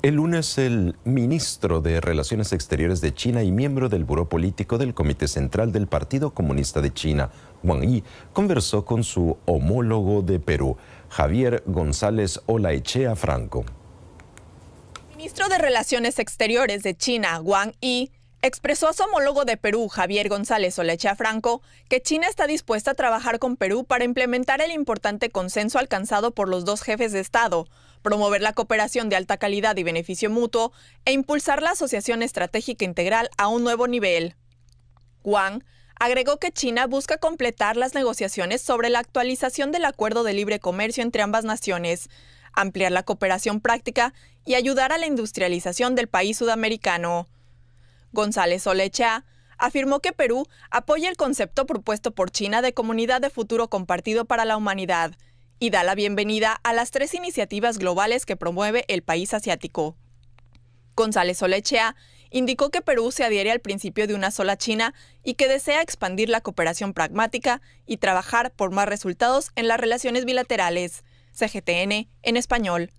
El lunes, el ministro de Relaciones Exteriores de China y miembro del Buró Político del Comité Central del Partido Comunista de China, Wang Yi, conversó con su homólogo de Perú, Javier González Olaechea Franco. ministro de Relaciones Exteriores de China, Wang Yi, Expresó a su homólogo de Perú, Javier González Olechea Franco, que China está dispuesta a trabajar con Perú para implementar el importante consenso alcanzado por los dos jefes de Estado, promover la cooperación de alta calidad y beneficio mutuo e impulsar la asociación estratégica integral a un nuevo nivel. Wang agregó que China busca completar las negociaciones sobre la actualización del acuerdo de libre comercio entre ambas naciones, ampliar la cooperación práctica y ayudar a la industrialización del país sudamericano. González Olechea, afirmó que Perú apoya el concepto propuesto por China de comunidad de futuro compartido para la humanidad y da la bienvenida a las tres iniciativas globales que promueve el país asiático. González Olechea indicó que Perú se adhiere al principio de una sola China y que desea expandir la cooperación pragmática y trabajar por más resultados en las relaciones bilaterales. CGTN en español.